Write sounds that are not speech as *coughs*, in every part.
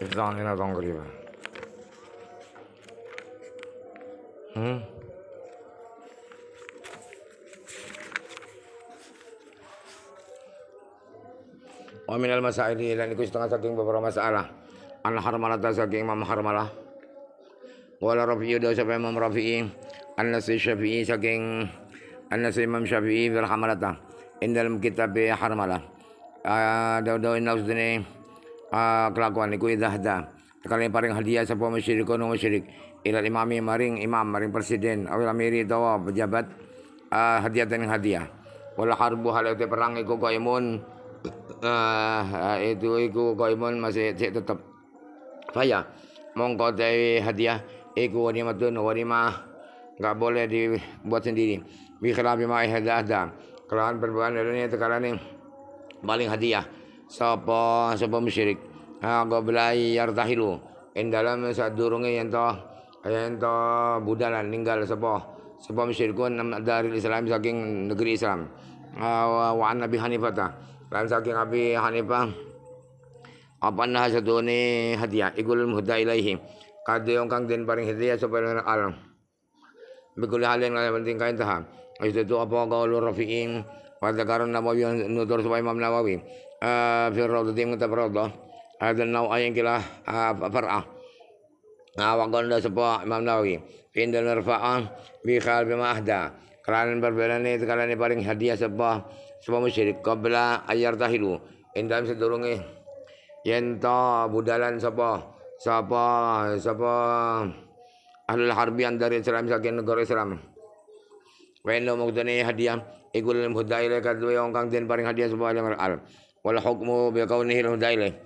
இதுதான் ஆஞ்சநேயர் தான் குருவி ம் Wa minal masaili lan iku setengah saking beberapa masalah. An harmalah ta saking Imam Harmalah. Wala Rafi'i do sapa Imam Rafi'i. An Nasi Syafi'i saking An Nasi Imam Syafi'i bil hamalata in dalam kitab harmalah uh, ah, daud inna dene uh, ah, kelakuan iku idahda kalian paring hadiah sapa musyrik kono musyrik ila imami maring imam maring presiden awil amiri tawa pejabat uh, hadiah dan hadiah wala harbu halau perang iku qaimun uh, itu iku qaimun masih tetep faya mongko dari hadiah iku wanimatun wanimah enggak boleh dibuat sendiri bi khilafi ma ihdadah kelawan perbuatan ini nih paling hadiah sopo sopo musyrik ah belai yartahilu dalam saat sadurunge yang toh yang toh budalan ninggal sapa sapa musyrikun dari Islam saking negeri Islam wa Nabi Hanifah lan saking Abi Hanifah apa nah satu ini hadiah ikul muhda ilaihi kadhe kang den paring hadiah yang alam bikul hal yang lain penting kain taham itu apa gaulur rafiin karun nabawi yang nutur supaya imam nawawi fi tim kita rawdah ada nau ayang kila eh, far'ah nah wakon qala sepa imam nawawi indal nerfaan bi khal bima ahda berbeda perbedaan itu kerana paling hadiah sepa sepa musyrik qabla ayar tahilu indam sedurunge yen ta budalan sapa sapa sapa ahlul harbian dari Islam saking negara Islam Wenno inna mukdani hadiah ikul mudaile hudai dua wong kang den paring hadiah sebuah yang al wal hukmu bi kaunihi mudaile.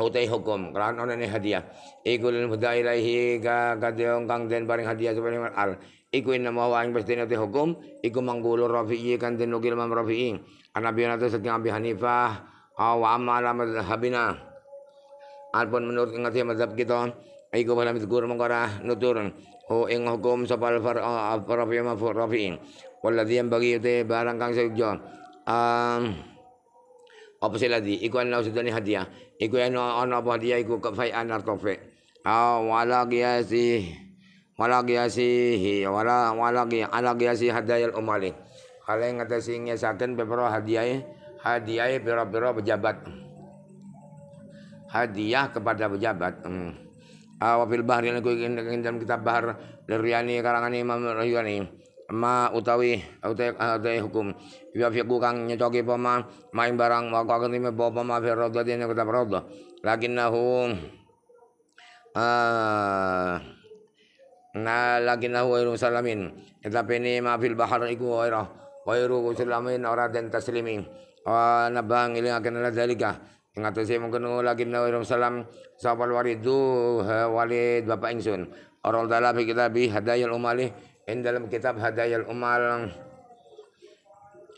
utai hukum kan ana ni hadiah ikul mudaile hudai ga ka wong kang den paring hadiah sebuah yang al iku inna mawa ing ing pestine hukum iku manggulu rafi'i kan den nukil mam rafi'i anabi nate saking abi hanifah wa amala madhabina Alpun menurut ingat mazhab kita iku malam guru mengkara nutur Oh, ing hukum sopal far far'a rafi ya ma rafi walladzi yang bagi itu barang kang sejo um, apa sih lagi iku ana sedani hadiah iku ana ana apa hadiah iku kafai anar walagi aw wala qiyasi wala qiyasi wala wala ala hadiah al umali kala yang ngatasi ngesaken beberapa hadiah hadiah pira pejabat hadiah kepada pejabat hmm wabil bahri lan ing dalam kitab bahar liriyani karangan Imam Rayyani ma utawi utai hukum ya fiqu kang nyocoki apa ma barang wa kenti me apa ma fi radha dene kitab radha lakinnahu ah na nahu wairu salamin tetapi ini ma fil bahar iku wairah wairu salamin ora den taslimin wa nabang ilang akan dalika sih mungkin oh, lagi Nabi Sallam sahabat waridu walid Bapak Ingsun Orang dalam kitab hadayal umali In dalam kitab hadayal umal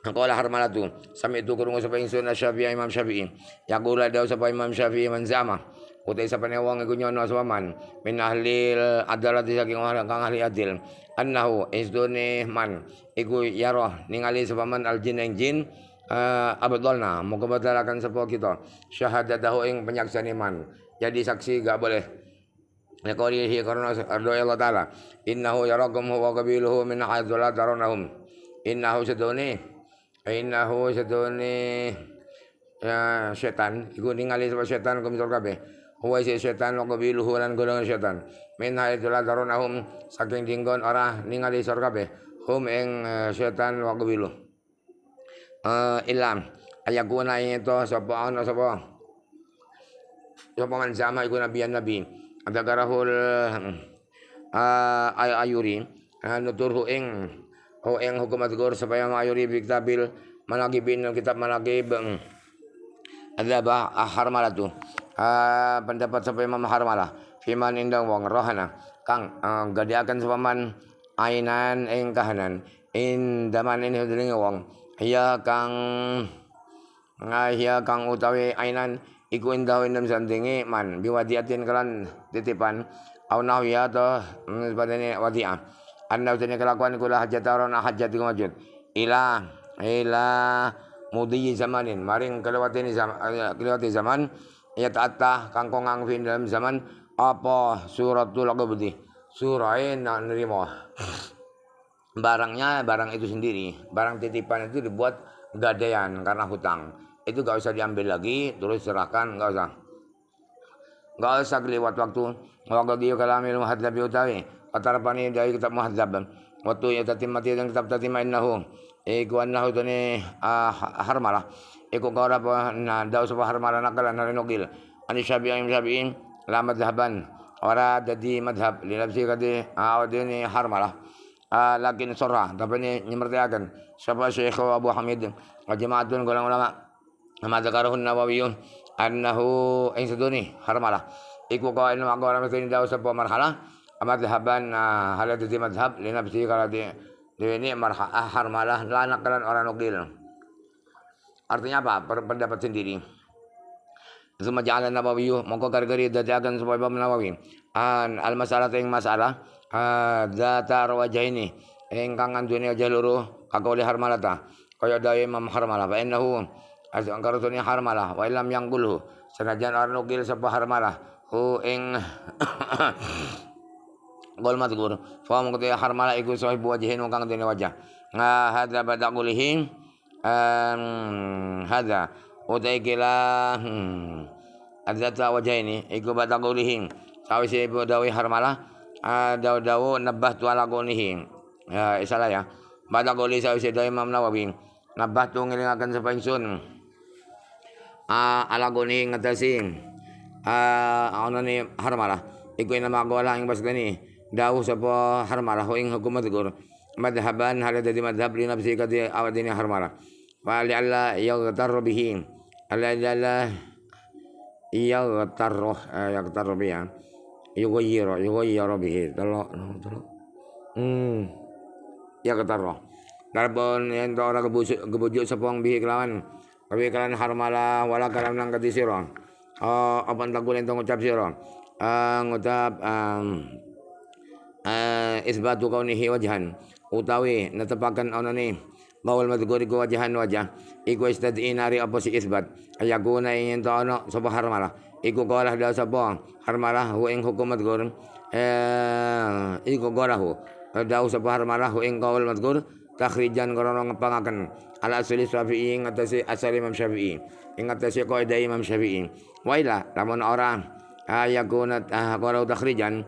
Qala harmalatu sami itu kurungu sapa ingsun Syafi'i Imam Syafi'i yaqula daw sapa Imam Syafi'i man zama utai sapa ne wong iku nyono sapa min ahli adalah saking wong kang ahli adil annahu isdune man iku yaroh ningali sapa man al jin jin uh, eh, abdolna moga batalakan sapa kita syahadatahu ing penyaksian iman jadi saksi gak boleh Ya kau Lekorihi karena ardo ya Allah Ta'ala Innahu yarakum huwa kabiluhu min haithu la taronahum Innahu seduni Innahu seduni ya, Syaitan Iku ningali sebab syaitan kumisor kabeh Huwa isi syaitan wa kabiluhu lan golongan syaitan Min haithu la hum Saking dinggon orang ningali sor kabeh Hum ing eh, syaitan wa kabiluhu uh, ilam ayakuna ito sopo ana sopo sopo man sama iku nabi nabi garahul uh, eh, ay ayuri eh, nuturhu ing ho ing hukum gur supaya ayuri bi malagi bin kitab malagi beng ada bah ahar malah tu uh, pendapat sampai Imam malah firman indang wong rohana kang uh, supaya man ainan ing kahanan indaman ini hudringe wong Iya kang iya kang utawi ainan iku indah indem sandingi man biwadiatin kelan titipan au nahwiya to mm, sebatene wadiah anda utene kelakuan kula hajat aron hajat iku majud ila ila mudi zamanin maring ini zaman eh, kelewati zaman ya ta'atta kangkong kongang dalam zaman apa suratul qabdi surai e nak nerima barangnya barang itu sendiri barang titipan itu dibuat gadaian karena hutang itu gak usah diambil lagi terus serahkan gak usah gak usah kelewat waktu waktu dia kalamil muhadzab utawi atarpani dari kitab muhadzab waktu ya tatimati dan kitab nahu innahu iku annahu tani ah, harmalah iku qara na daus apa harmalah nakal anari nukil ani syabi'in syabi'in la madhaban ora jadi madhab li nafsi kadi ah, awadini harmalah Ah, lakin sorah tapi ini nyemertiakan siapa Syekh Abu Hamid wa golang ulama nama zakaruhun nawawiyun annahu ing eh, seduni haramalah iku ilmu aku orang mesti tahu sepo marhalah amat haban ah, halat di madhab lina nafsi kalau di ini marhalah harmalah la orang nukil artinya apa pendapat sendiri Zuma jalan nabawiyuh Maka gara-gara dadakan supaya Imam Nawawi An al-masalah yang masalah wajah ini engkang anduweni wajah Kaka oleh harmalata kaya dawe Imam Harmalah fa innahu azangkartuni Harmalah wa yang yangkulhu senajan arnukil sapa Harmalah hu ing Gol *coughs* matkur fa mungkutu ya Harmalah iku sahibu wajahin kangen dene wajah hadza badaqulihi Hadha Hada utai kila hmm, adzata ini iku badaqulihi ibu dawe Harmalah daw ah, nabah tu ala hing. ya isalah ya bada qawli sawise dai Imam Nawawi nabahtu sa sapa ingsun ah, ala qawlihi ngatasi ana ah, ni harmalah ikuin nama gola ing basgani sa po harmalah huing hukum gur madhaban hal dadi madhab li nafsi kadhi awadini harmalah wa Ala alla yaghtar eh, bihi alla alla gatar robi ya. يغير yiro bihi no telo hmm ya ketara karbon yang ora kebujuk kebujuk sepong bihi kelawan tapi kalian harmala wala kalian nang kati oh apa entak kulen tong ucap siro uh, ngucap isbat uh, eh, eh, isbatu kaunihi jahan, utawi netepaken ana ne Bawal madhukuri ku wajahan wajah Iku istad'i nari apa si isbat Ayakuna ingin ta'ana Sobat harmala iku gorah da sapa harmarah hu ing hukumat gur eh iku gorahu dau sapa harmarah hu ing kawal madgur takhrijan krana ngepangaken ala asli syafi'i ing atase asal imam syafi'i ing atase kaidah imam syafi'i waila lamun ora ayakunat qarau takhrijan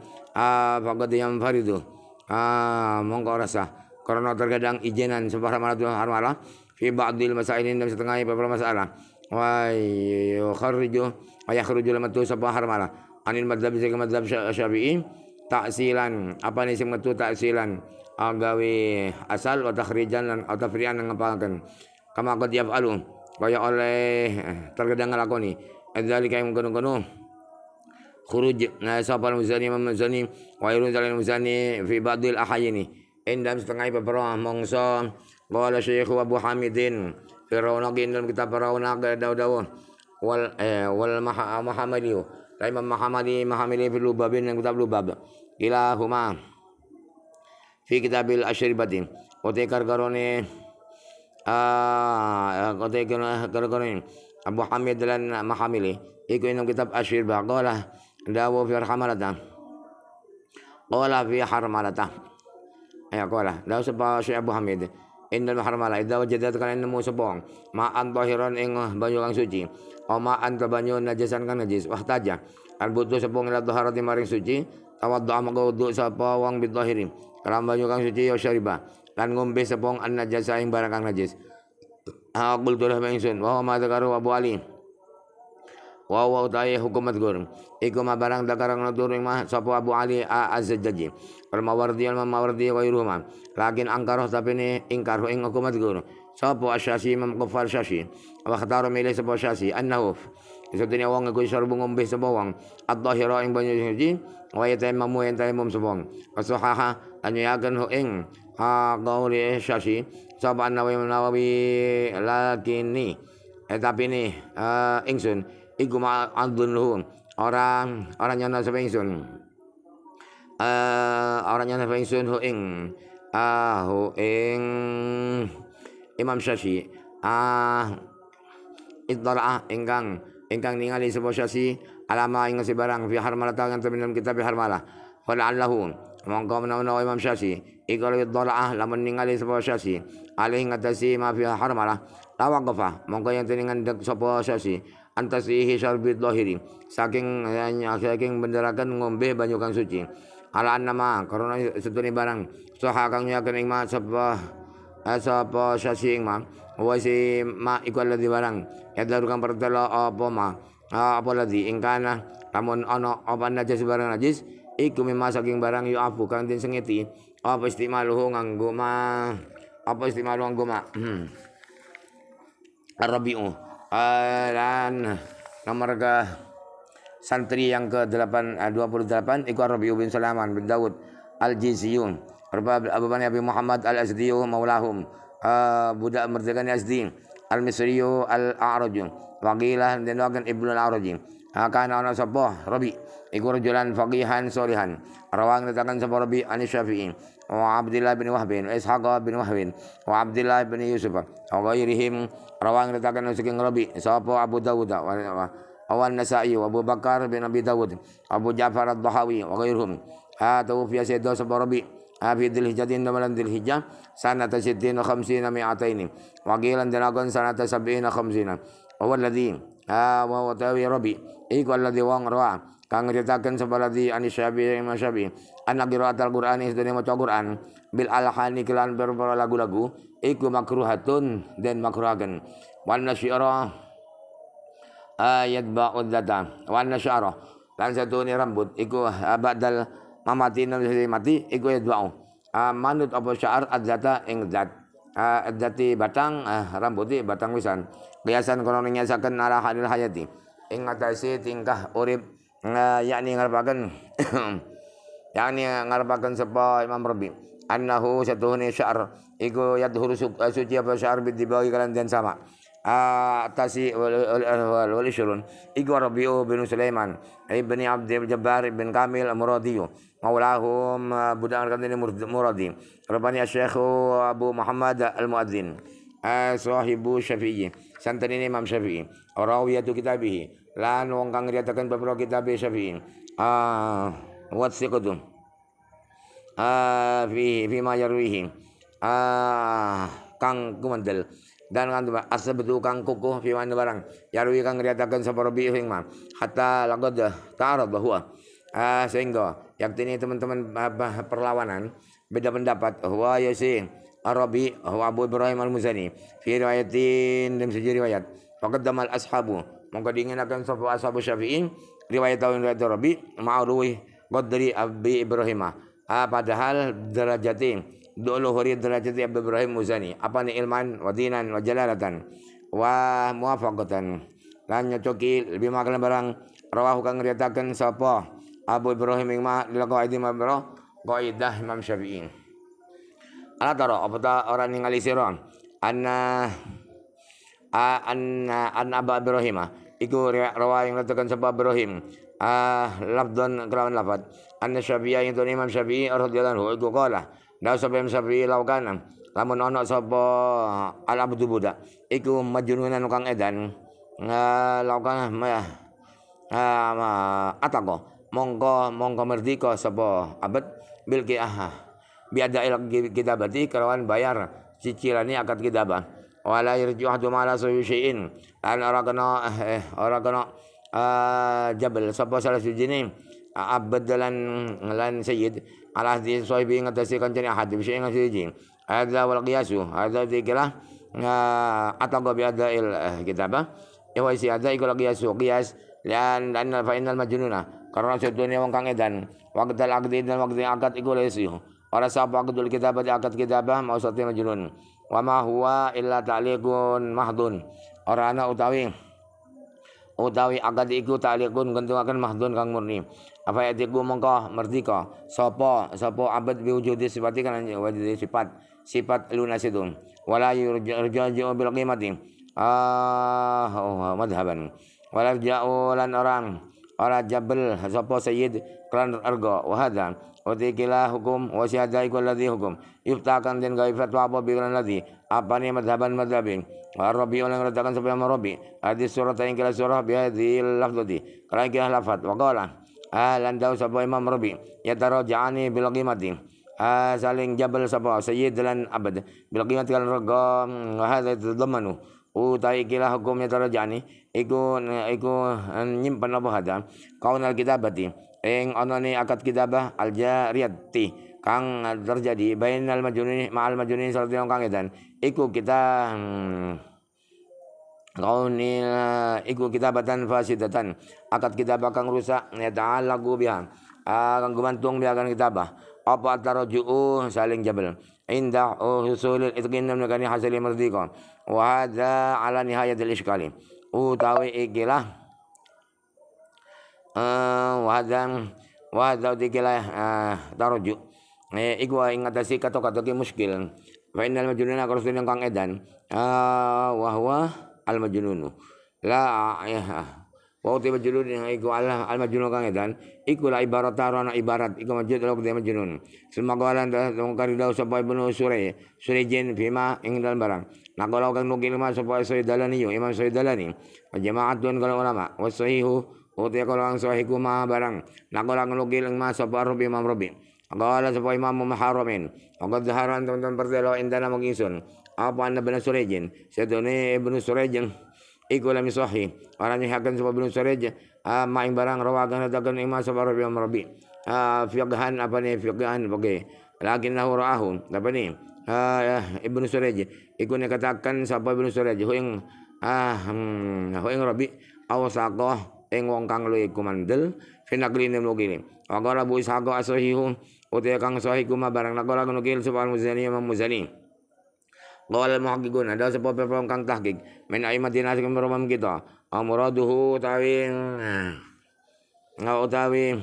faqad yanfaridu ah mongko rasa karena terkadang ijenan harmalah harmarah harmarah fi ba'dil masailin dalam setengah beberapa masalah wa yukharriju ayah kerujul metu sapa harmalah anil madzhab sing madzhab syafi'i taksilan apa nih sing metu taksilan agawe asal wa takhrijan lan atau frian ngapalkan kama qad yaf'alu kaya oleh tergedang nglakoni adzalika yang kono-kono khuruj nah, sapa muzani muzani wa yurun zalim muzani fi ba'dil ahayini endam setengah beberapa mongso qala syekh Abu Hamidin Firaunaq dalam kitab Firaunaq daud daud wal eh, wal Muhammadiyyu. Dari Imam Muhammadi Muhammadi fil lubabin yang kitab lubab. Ila huma fi kitabil asyribatin. Kote kargarone ah kote kargarone Abu Hamid dan Mahamili. Iku inum kitab asyribah. Qala dawu fi harmalata. Qala fi harmalata. Ya qala. Dawu sebab Syekh Abu Hamid. Innal harmala idza wajadat kana nemu sepong ma'an tahiran ing banyu kang suci o ma'an ka banyu najisan kang najis wahtaja an butuh sepong ila taharati maring suci tawaddu maka wudu sapa wong bitahirin kalam banyu kang suci ya syariba lan ngombe sepong an najasa ing barang kang najis aqul tulah ingsun wa ma dzakaru abu ali wa wa ta'ala hukumat gur iku ma barang dakarang nadur mah sapa Abu Ali Az-Zajjaji al mawardi al mawardi wa iruma lakin angkaroh tapi ne ingkar ing hukumat gur sapa asyasi mam kufar syasi wa khataru mele sapa syasi annahu Sedunia wong iku sarbu ngombe sapa wong adzahira ing banyu suci wa yataimamu ing taimum sapa wong asahaha an yakan hu ing ha gauri syasi sapa an-nawawi lakinni eh tapi ni eh, ingsun iku ma'adzunuhum orang orang yang nasa ingsun eh orang yang nasa ingsun hu ing ah hu ing Imam syafi ah idara'ah ingkang ingkang ningali sapa syafi alama ing sebarang fi harmalah tangan kita kitab harmalah allahu mongko menawa Imam syafi iku idara'ah lamun ningali sebuah Syafi'i alih ngatasi ma fi harmalah tawaqafa mongko yang teringan dek sapa Syafi'i antasihi syarbit lohiri saking saking benderakan ngombe banyu kang suci ala nama karena ini barang soha kang yakin ma sapa eh, sapa sasi ma wa si ma iku barang ya kang pertelo apa ma apa lagi ingkana namun ono apa najis barang najis iku mimma saking barang yu afu kang sengiti apa istimaluhu nganggo ma apa istimaluhu nganggo ma hmm. Rabi'u Eh, dan nomor ke santri yang ke eh, dua puluh 28 iku Robi bin Salaman bin Daud Al-Jiziyun Abu Bani Abi Muhammad Al-Azdiyu maulahum eh, budak merdekanya Azdi Al-Misriyu Al-A'raju waqilah dan wakil Ibnu Al-A'raju akan ah, ana sapa Rabi iku rajulan faqihan solihan rawang datakan sapa Rabi anis Syafi'i wa Abdillah bin Wahb bin Ishaq bin Wahb wa Abdillah bin Yusuf wa ghairihim rawang ditakan usik ing Rabi sapa Abu Dawud wa Awan Nasai wa Abu Bakar bin Abi Dawud Abu Ja'far ad Dhahawi, wa ha atau fi sayyid sapa Rabi Abi Dil Hijjatin wa Malan Dil Hijjah sanata sittina khamsina mi'ataini wa gilan dinagun sanata sabina khamsina wa alladhi ha ah, wa tawi Rabi iku alladhi wa kang ceritakan seperti anis syabi imam syabi anak qiraat al-Qur'an nih mau Qur'an bil alahani kelan berbara lagu-lagu iku makruhatun dan makruhagen wana nasyara ayat ba'ud data wana dan satu ini rambut iku badal mamati nanti mati iku ayat ba'u manut apa sya'ar adzata ing zat adzati dati batang uh, rambuti batang wisan biasan kononnya sakan alahani halil hayati ing tingkah urip nah yakni ngarepaken *coughs* yakni ngarepaken sapa Imam Rabi annahu satuhune syar iku yadhuru eh, suci apa syar dibagi kalan den sama atasi wal eh, syurun iku Rabi'u bin Sulaiman Abdi bin Jabbar bin Kamil Muradiyu maulahum budak kandini Muradi Rabbani Syekh Abu Muhammad Al-Muadzin eh, sahibu Syafi'i santan ini Imam Syafi'i rawiyatu kitabihi lan wong kang nyatakan kita kitab e syafi'i ah wat siqatu ah fi fi ma yarwihi ah kang kumandel dan kan tuh betul kang kuku fi mana anu barang yarwi kang riatakan sapa bi ing ma hatta dah ta'arad bahwa ah sehingga yaktini teman-teman ah, perlawanan beda pendapat bahwa ya si Arabi Abu Ibrahim Al-Muzani fi riwayatin dalam sejarah riwayat faqaddama damal ashabu Moga diinginkan sopo ashabu Syafi'in riwayat tahun riwayat Rabi ma'ruwi dari Abi Ibrahim ah, padahal derajati hari derajati Abi Ibrahim Muzani apa ni ilman wadinan, dinan wa jalalatan wa muwafaqatan lebih makan barang rawahu kang riatakan sopo Abu Ibrahim ing ma dilakukan Imam Ibrahim qaidah Imam Syafi'in. ala taro apa ta orang ningali sira anna anna an Abu Ibrahim iku rawa yang ngatakan sebab Ibrahim ah lafdan kelawan lafad anna syafi'i itu imam syafi'i radhiyallahu anhu iku qala Dah imam syafi'i laukana lamun ono sapa al abdu buda iku majnunan kang edan ah, laukana mah ah, atako mongko mongko merdeka sapa abad bil aha biada ilak kita berarti kelawan bayar cicilan ini akad kita bang ولا يرجع أحدهم على سوي شيء أن أرقنا أرقنا جبل سبا salah sujini abad lan lan sayyid ala hadi sahibi ngatasi kanjani ahad bi syai'in sujini hadza wal qiyasu hadza dzikra ataqa bi adail kitabah ya wa si hadza ikul qiyasu qiyas lan lan fa innal majnuna karena sedunia wong kang edan waqtal aqdi dan waqti akad ikul ora sapa akadul kitabah akad kitabah mau maksudnya majnun wa ma huwa illa ta'liqun mahdun orana utawi utawi agad iku ta'liqun gentungaken mahdun kang murni apa yatiku mongko merdika sapa sapa abad biwujudi sifat kan wujud sifat sifat lunas itu wala yurja'u bil qimati ah oh, madhaban wala ja'u lan orang ora jabel sapa sayyid klan ergo wa hadza wa hukum wa syada iku hukum yuftakan dan gawe fatwa apa bikin lan apa nih madhaban madhabin Warobi ah, oleh orang supaya marobi sama Rabi hadis yang kira surah di hadhil lafdhi kalau kira lafat wa qala ahlan daw sapa Imam taro jani bilogi mati. Ah saling jabal sapa sayyid lan abad bil qimat kal raga itu ah, domanu utai kira hukumnya jani iku iku eh, nyimpan apa hadam kaunal kitabati Eng, ana ni akad kitabah bah kang terjadi bainal majunin ma'al seperti yang kang edan iku kita hmm, Kaunil kita batan fasidatan akad kita bakang rusak ya ta'ala biha ah, kang gumantung biha kan kita bah apa tarju'u saling jabal inda husul itqin min hasil hasili mardika wa hadha ala nihayatil iskali utawi ikilah eh, wa hadha wa hadha ikilah eh, tarju' eh igwa ingatasi kato kato ki muskil majnun innal majnuna yang kang edan ah wah wah al majnun la ya wa uti majnun yang iku Allah al majnun kang edan iku la ibarat tarana ibarat iku majnun lok de majnun semagalan sepoi dalok kari dau sapa ibnu sure sure jin bima ing dalam barang nah kang nukil mas sapa sure dalani yo imam sure dalani tuan kalau ulama wasahihu Oti kalau ang sohiku mah barang nah kalau nugi mas sepoi rubi mah rubi sa sapa Imam Muharramin. Allah zaharan teman-teman perdelo indana mengisun. Apa anda benar surejin? Sedone ibnu surejin. Iku lam sahih. Orang sa sapa ibnu surejin. ah maing barang rawakan hatakan imam sapa Rabi ah Fiqhan apa ni? Fiqhan lagi Lakin hura ahun, Apa ni? Ah, eh, ibnu Suraj. Iku ni katakan sa ibnu Suraj. Hu ing ah hmm, hu ing Rabi. ako, ing wong kang lu iku mandel. lo nem lu gini. bu isago Utia kang sohiku kuma barang nakola nukil sopan muzani ya ma muzani. Qala muhaqqiqun ada sebuah perform kang tahqiq min aimatina sing merumam kita. Amuraduhu tawi utawi nah, nah,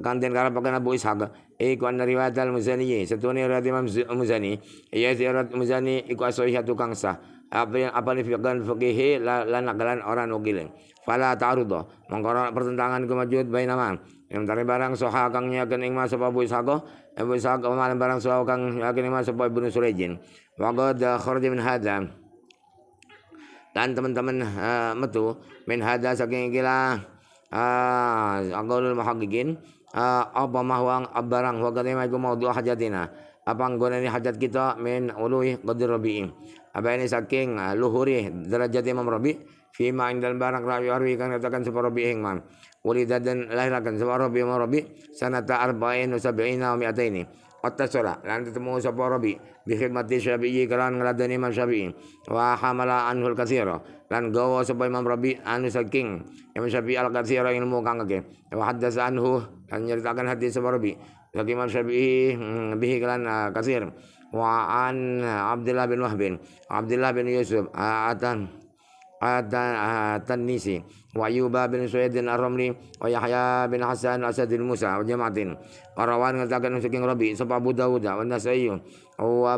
kanten kala pakan buis Ishaq iku an riwayat al Muzani setune riwayat Imam Muzani si iya, iya, riwayat Muzani iku asihah kang sa. apa apa ni fiqhan fiqhi lan nakalan orang nukil fala ta'arudha mengkora pertentangan kemajuan nama. Yang dari barang soha kang yakin ing mas sapa Abu Ishaq, Abu Ishaq kemarin barang soha kang yakin ing mas sapa Ibnu surajin, wako da kharaja min hada Dan teman-teman uh, metu min hada saking gila uh, eh, agolul muhaqqiqin uh, apa mahuang abarang wa kadema iku dua hajatina. Apa ini hajat kita min ului qadir rabi'in. Apa ini saking luhuri derajat Imam Rabi' fima indal barang rabi'i warwi kang katakan sapa rabi'i ingman ولد dan lahirkan sama Rabbi sama Rabbi sanata arba'in wa sab'ina wa mi'ataini attasala lan ketemu sapa Rabbi bi khidmati Syafi'i kalan ngeladani Imam Syafi'i wa hamala anhul katsira lan gawa sapa Imam Rabbi anu saking Imam Syafi'i al katsira ilmu kang akeh wa anhu lan nyeritakan hadis sapa Rabbi saking Imam Syafi'i bihi kalan katsir wa an Abdullah bin Wahb Abdullah bin Yusuf atan التنيسي وأيوب wahyu bin الرملي aromli بن حسان أسد الموسى وجماعة وروان ngatakan saking Rabi sapa Abu Dawud wa Nasai wa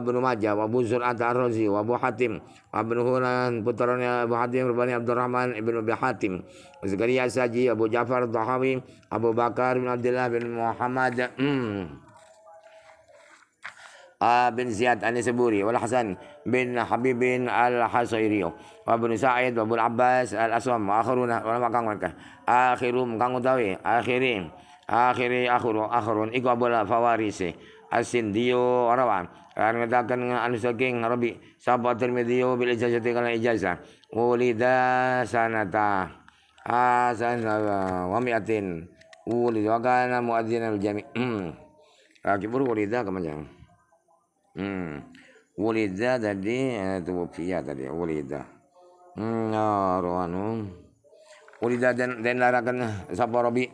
sayu Majah wa Abu Zur'at Ar-Razi wa Abu Hatim wa Ibnu Hunan putranya Abu Hatim Abdurrahman ibn Abi Hatim Zakaria Saji Abu Ja'far dahawi Abu Bakar bin Abdullah bin Muhammad *clears throat* ah, bin Ziyad Anisaburi wal Hasan bin Habib bin Al-Hasairi Abu Sa'id wa Abbas Al Aswam Akhirun, orang makang mereka akhirum kang utawi akhirin akhiri akhuru Akhirun iku abula fawarisi asindiyo rawan kan ngatakan anu saking rabi sapa Tirmidzi Bila ijazah Tinggal ijazah wulida sanata asana wamiatin wulida wakana kana muadzina al jami kaki hmm. buru ulida kemanjang hmm ulida tadi eh, tuwfiya tadi wulida Hmm, ya, Naro anu. Ulida den, den larakan sapa Robi.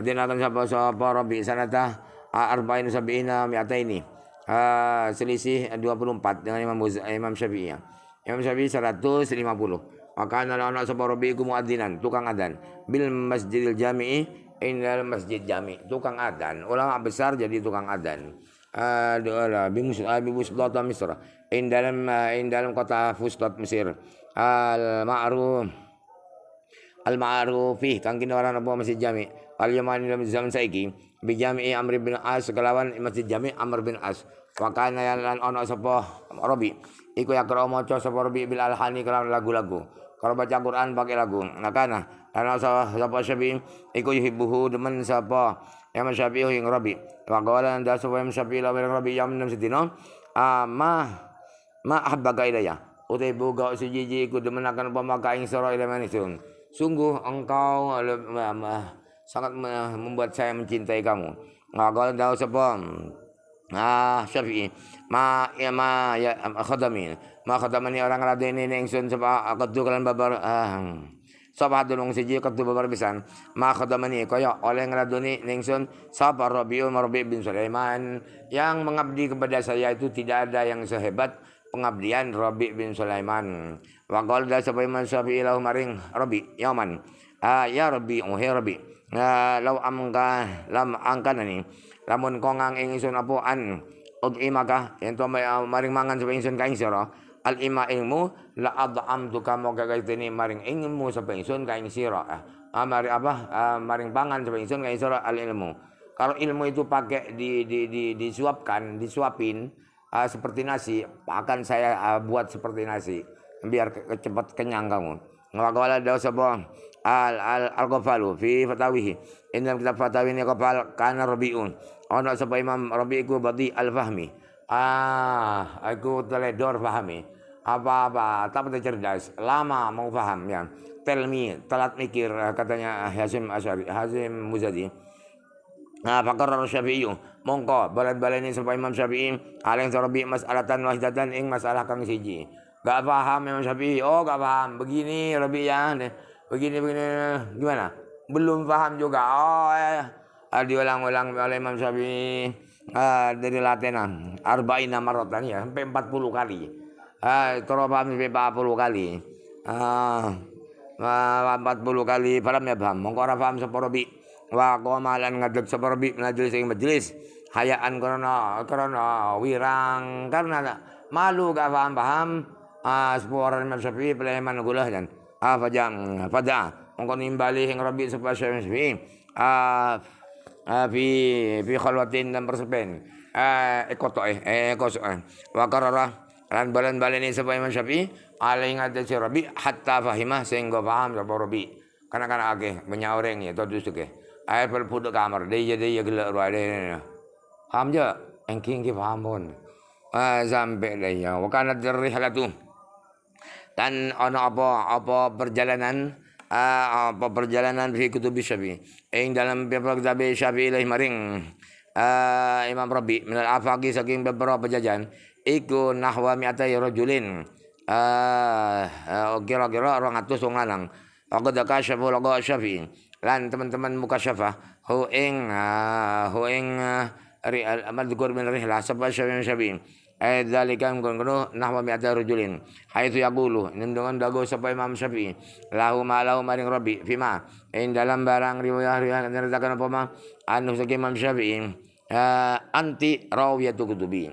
Den larakan sapa sapa Robi sanata arba'in sab'ina mi'ata ini. Uh, selisih 24 dengan Imam eh, Imam Syafi'i. Ya. Imam Syafi'i 150. Maka anak anak sapa Robi ku muadzinan, tukang adzan bil masjidil jami'i indal masjid jami tukang adzan ulama besar jadi tukang adzan Adalah ala bimus abi busdata misra indalam eh, indalam kota fustat mesir al ma'ruf al ma'rufi kang kini orang apa masjid jami al yamani dalam zaman saiki bi jami amr bin as kelawan masjid jami amr bin as wa kana lan ono sapa robi iku ya kromo maca sapa robi bil alhani kelawan lagu-lagu kalau baca Quran pakai lagu nah kana ana sapa syabi iku yuhibbuhu demen sapa ya masyabi ing robi wa qala dan sapa masyabi la robi yam sedina ama ah, ma ahabbaka ilayya utai buka sujiji ku demenakan pemaka ing soro elemen isun sungguh engkau eh, eh, sangat membuat saya mencintai kamu ngagal tahu sepom ah syafi'i ma ya ma ya khadami ma khadamani orang radeni sun sebab aku tukalan babar ah eh, sapa dunung siji ketu babar pisan ma khadamani kaya oleh ngradoni ningsun sapa Rabiul Marbi bin Sulaiman yang mengabdi kepada saya itu tidak ada yang sehebat pengabdian Robi bin Sulaiman. Wa qala da sabaiman sabi maring Robi yaman. Ah ya Robi oh Robi. lau amka lam angka nani. Lamun kongang ing ingsun apa an imaka yen to maring mangan sapa ingsun kaing sira. Al ima ilmu la kamu gagai gaitini maring ingmu sapa ingsun kaing sira. Ah, ah mari apa ah, maring pangan sapa ingsun kaing sira al ilmu. Kalau ilmu itu pakai di, di, di, disuapkan, disuapin, uh, seperti nasi akan saya uh, buat seperti nasi biar ke cepat kenyang kamu Ngawala daw sa al al al qafalu fi fatawihi indam kitab fatawi ni qafal kana rabiun ono sa imam rabiku badi al fahmi ah aku teledor fahmi apa-apa tapi cerdas lama mau faham ya telmi telat mikir ah, katanya Hasim Asyari Hasim Muzadi Nah, pakar Syafi'i mongko balan ini supaya Imam Syafi'i aling mas mas'alatan wahidatan ing masalah kang siji. Gak paham Imam Syafi'i. Oh, gak paham. Begini lebih ya. Begini begini gimana? Belum paham juga. Oh, eh. diulang-ulang oleh Imam Syafi'i uh, dari Latenan arba'ina marotan ya sampai puluh kali. Ah, uh, paham sampai 40 kali. Ah, ah uh, 40 kali paham ya paham. Mongko ora paham sapa wa qomalan ngadeg seperbi majelis ing majelis hayaan karena karena wirang karena malu gak paham paham ah sepuluh Imam Syafi'i gula gulah dan ah fajam fada mongko nimbali hing rabi supaya sepi ah fi fi khalwatin dan persepen eh ekoto eh ekoso eh, eh wa karara lan balan baleni supaya Imam sepi alai ngate si rabi hatta fahimah sehingga paham sapa rabi karena kan agak menyaureng ya to dusuk kamar jadi ya gelak ruai dia ni. Ham je, engking हामज faham pun. Ah sampai dia wakana tu. dan ono apa apa perjalanan apa perjalanan fi kutub syafi Eng dalam beberapa kitab syafi ilaih maring Imam Rabi min al afaqi saking beberapa jajan iku nahwa mi'ata rajulin kira-kira 200 wong lanang Aku dah kasih lagu syafi lan teman-teman muka syafa hu ing hu ing ri'al madhkur min rihla sabba syafi syafi ay eh, dzalika mungkin kuno nahwa adar rajulin haitsu yaqulu nendongan dago sapa Imam syafi lahu ma lahu maring rabbi fima in dalam barang riwayah riwayah nyeritakan apa ma anu sake Imam syafi anti rawiyatu kutubi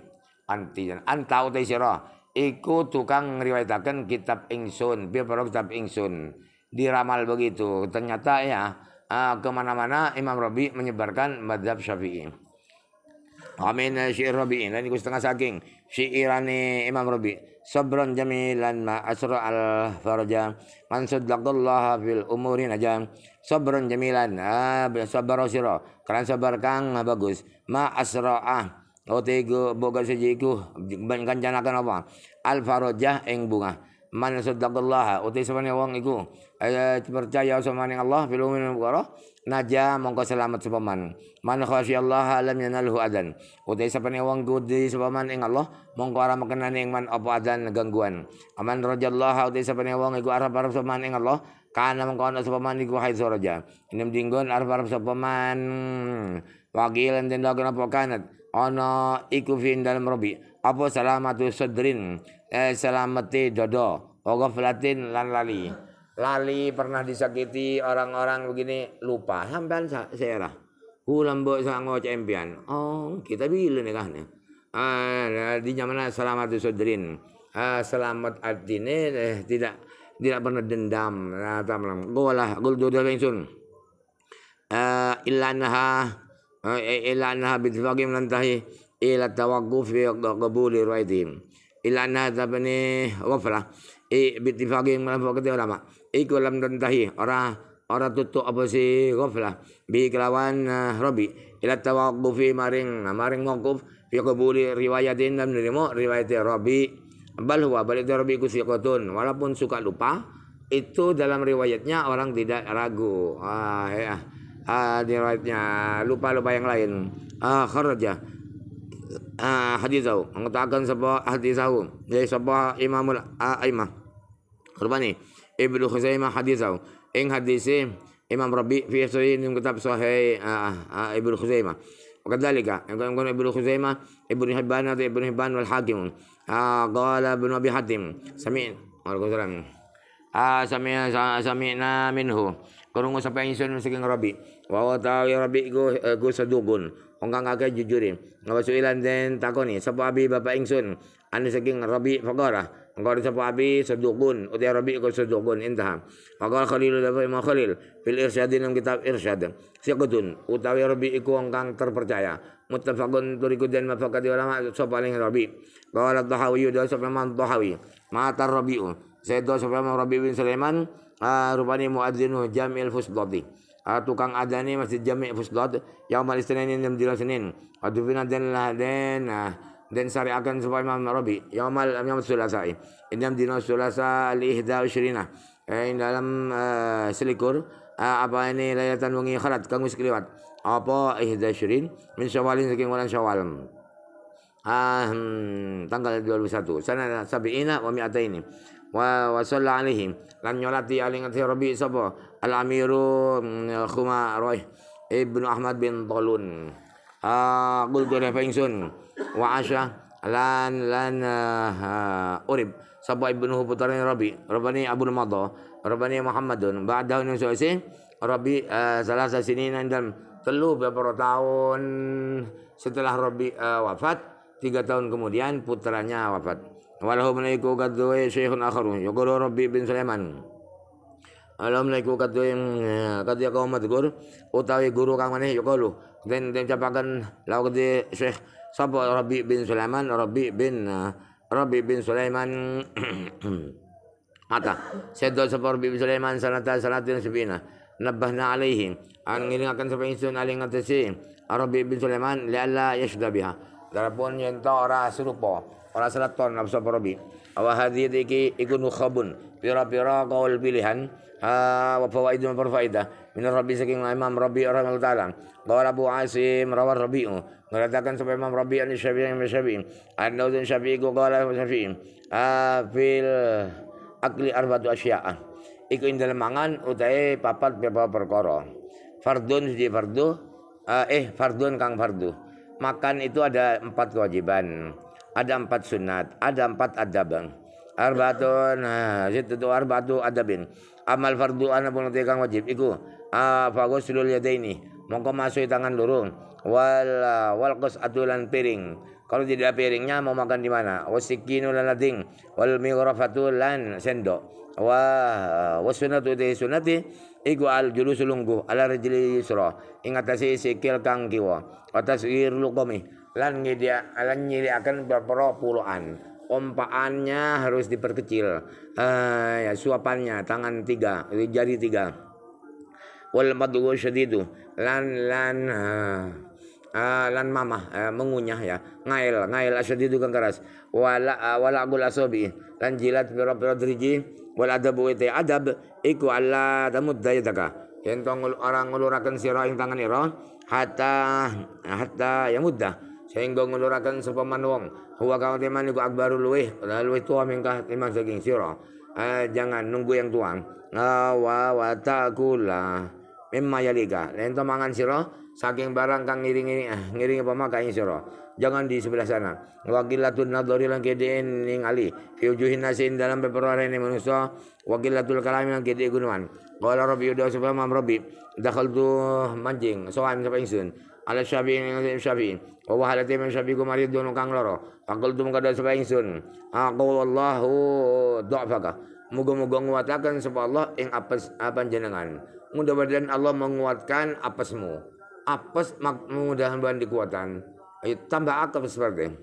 anti dan antau ta sira iku tukang riwayatakan kitab ingsun bi kitab ingsun diramal begitu. Ternyata ya ah, kemana-mana Imam Robi menyebarkan madhab Syafi'i. Amin ya syair Robi dan ikut setengah saking syairan Imam Robi sabron jamilan ma asra al farja man saddaqallah fil umuri najam sabron jamilan ah, sabar sira kan sabar kang ah, bagus ma asra ah otego oh, boga sejiku ben kancanakan apa al farajah ing bunga man Allah, uti sapane wong iku eh, percaya sama ning Allah fil umur perkara naja mongko selamat sapa man man Allah lam yanalhu adan uti sapane wong gudi sapa man ing Allah mongko arah makanan ing man apa adan gangguan aman Allah, uti sapane wong iku arah arep sapa man ing Allah kana mongko ana sapa man iku suraja, raja inem dinggon arep-arep sapa man wakilan den lagu napa kanat ana iku dalam robi apa salamatu sadrin eh, selamati dodo wagaflatin lan lali lali pernah disakiti orang-orang begini lupa Sampai seerah ulam mbok sango cempian oh kita bilang nih kan ah, nah, di zaman selamat sodrin ah, selamat artine eh, tidak tidak pernah dendam nah tamlang lah gol dodo langsung, ah, eh, ilanaha eh, ilanaha bitfaqim lantahi ilat tawaqquf kebuli qabuli ila anna tabani i e bittifaqi munafiqati ulama iku lam tentahi ora ora tutup apa si ghaflah bi kelawan eh, robi ila tawaqqufi maring nah, maring mauquf fi riwayat riwayatin dan menerima riwayat robi bal huwa bal robi kusyakatun walaupun suka lupa itu dalam riwayatnya orang tidak ragu ah ya ah, di riwayatnya lupa lupa yang lain ah kharaja Ah hadi zau, engut akon sopo dari zau, imamul ah imam, korban ni ibulu husai mah hadi zau, eng hadi imam rabi fi soi inim kutap sohei ah, ah, ah ibnu khuzaimah mah, pokat daleka engkong engkong ibnu husai ibnu hibban hibbanu atau ibulu hibbanul hakimun, ah kohala ibnu abi hatim sami wala kohala ah sami, sami na minhu osa pengin sony osa king rabbi, wawo tawo yo go sado ongkang kakek jujurin ngapa suilan den takoni sapa abi bapak ingsun anu saking rabi faqara engkau sapa abi sedukun utia rabi ko sedukun intah faqal khalil dapat ma khalil fil irsyadin kitab irsyad Siakutun. utawi rabi iku kang terpercaya Mutafakun turikud dan mafakat ulama sapa ning rabi qala tahawi da sapa man tahawi mata rabiu saya doa sapa rabi bin sulaiman ah, rupani muadzinu jamil fusdati uh, tukang adani masjid jami' fuslat yaumal isnin yang dina senin adufina dan lah dan akan ah, supaya Imam Rabi yaumal yaumal sulasa indam dina sulasa al ihda In eh, dalam uh, selikur uh, apa ini layatan wangi kharat kang wis kliwat apa ihda syrin min syawalin saking bulan syawal ah hmm, tanggal 21 sana sabiina wa mi'ataini wa wa sallallahu alaihi lan nyolati alingati rabbi sapa Al-Amiru Roy Ibnu Ahmad bin Tolun Qul ah, kira pengsun Wa asya Lan lan ah, Urib Sapa ibnu putarani Rabi rabani Abu Madha rabani Muhammadun Ba'dahu nusu'isi Rabi ah, salah sini dan telu beberapa tahun setelah Rabi wafat tiga tahun kemudian putranya wafat walahu menaiku gadwe syekhun akharu yaqulu Rabi bin Sulaiman alam laiku katuim katuya nah, kaum matgur utawi guru kang maneh yukalu ya den den capakan lau gede syekh sapa Rabi bin Sulaiman Rabi bin eh, Rabi bin Sulaiman *clears throat* mata sedo sapa Rabi bin Sulaiman sanata salatin sabina nabahna alaihim an akan sapa ingsun aling ngatesi Rabi bin Sulaiman lialla yashda biha darapun yen ta ora serupa ora seleton nafsu Rabi awa hadhihi iki iku nukhabun pira-pira kaul pilihan Ah, wa fawaidun berfaedah min rabbi saking imam rabbi orang taala qala abu asim rawar rabi'u mengatakan sampai imam rabbi an syafi'i min syafi'i anna udun syafi'i qala ah, syafi'i fil akli arbatu asya'a iku ing dalem mangan utahe papat beberapa perkara fardun di fardu ah, eh fardun kang fardu makan itu ada empat kewajiban ada empat sunat ada empat adab arbatun situ arbatu adabin amal fardu ana pun kang wajib iku ah apa ya ini, mongko masuk tangan lurung wal wal atulan piring kalau tidak piringnya mau makan di mana wasikinu lan lading wal migrafatu lan sendok wa wasunatu de sunati iku al julus lunggu ala rajli ingat ingatasi sikil kang kiwa atas ir luqami lan nyedia lan akan beberapa puluhan kompaannya harus diperkecil uh, ya suapannya tangan tiga jari tiga wal madhu syadidu lan lan Uh, lan mama uh, mengunyah ya ngail ngail asyadidu kan keras wala uh, wala gul asobi lan jilat pira pira driji wal adabu ite adab iku alla tamud dayadaka yen orang ngulurakan sira ing tangan ira hatta hatta yang mudah sehingga ngelurakan sepaman wong huwa teman iku akbaru luweh luweh tua mingkah teman saking siro, eh, jangan nunggu yang tuang ngawa watakula mimma yalika lento mangan siro, saking barang kang eh, ngiring ngiring ngiringi ngiringi pemakai siro, jangan di sebelah sana wakilatul nadhari lan kedeen ning ali fi wujuhin nasin dalam peperorane manusia, wakilatul kalami lan kede gunuan qala rabbi mam robi dakhal tuh manjing soan sampai ingsun ala syafi'in syafi'in wa halati min syabiku maridun kang loro tum kada sapa ingsun aku wallahu dhafaka muga-muga nguwataken sapa Allah ing apes panjenengan mudah-mudahan Allah menguatkan apesmu apes mudah-mudahan dikuatan ayo tambah akal seperti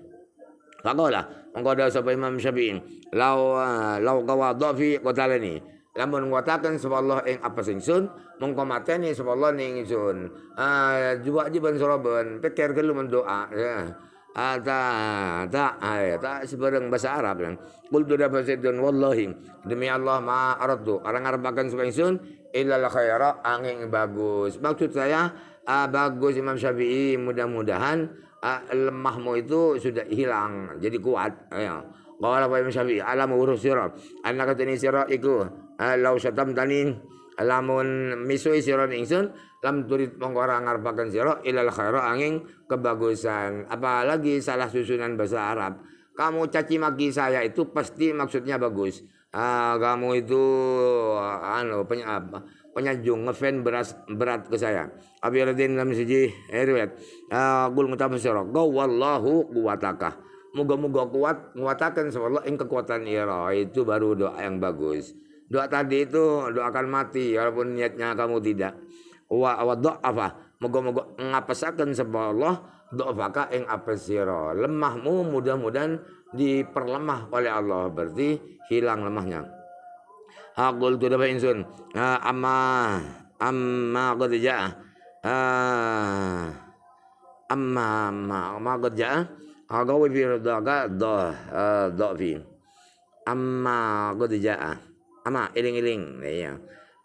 Fakola, mengkoda sapa Imam Syafi'i, lau lau kawadhafi qatalani lamun nguatakeun sapa Allah ing apa sing sun mongko mateni sapa Allah ning sun ah jua jiban soroben pikir lu mendoa ya ata ta ay ya, ta sebarang bahasa Arab yang kul dura ya fasidun wallahi demi Allah ma aradu orang ngarepakeun sapa ingsun illal khaira angin bagus maksud saya ah, bagus Imam Syafi'i mudah-mudahan ah, lemahmu itu sudah hilang jadi kuat ya Qala Imam Syafi'i alam urus sirah anak katani sirah ikut Eh, lau syatam tani lamun misui sira ingsun lam turit mongkora ngarpakan siro ilal khaira angin kebagusan apalagi salah susunan bahasa Arab kamu caci maki saya itu pasti maksudnya bagus ah, kamu itu anu peny ah, apa penyanjung ngefan beras berat ke saya abi radin lam siji erwet eh, ah, gul mutafasira go wallahu kuwataka moga moga kuat nguatakan sama Allah yang kekuatan iroh. itu baru doa yang bagus Doa tadi itu doakan mati walaupun niatnya kamu tidak. Wa wa apa? Moga-moga ngapesaken sapa Allah doa dhafaka ing apesira. Lemahmu mudah-mudahan diperlemah oleh Allah berarti hilang lemahnya. Aqul tu dapat insun. Amma amma qad jaa. Amma amma qad jaa. Agawi fi ridaka dhafi. Amma qad ama iling-iling ya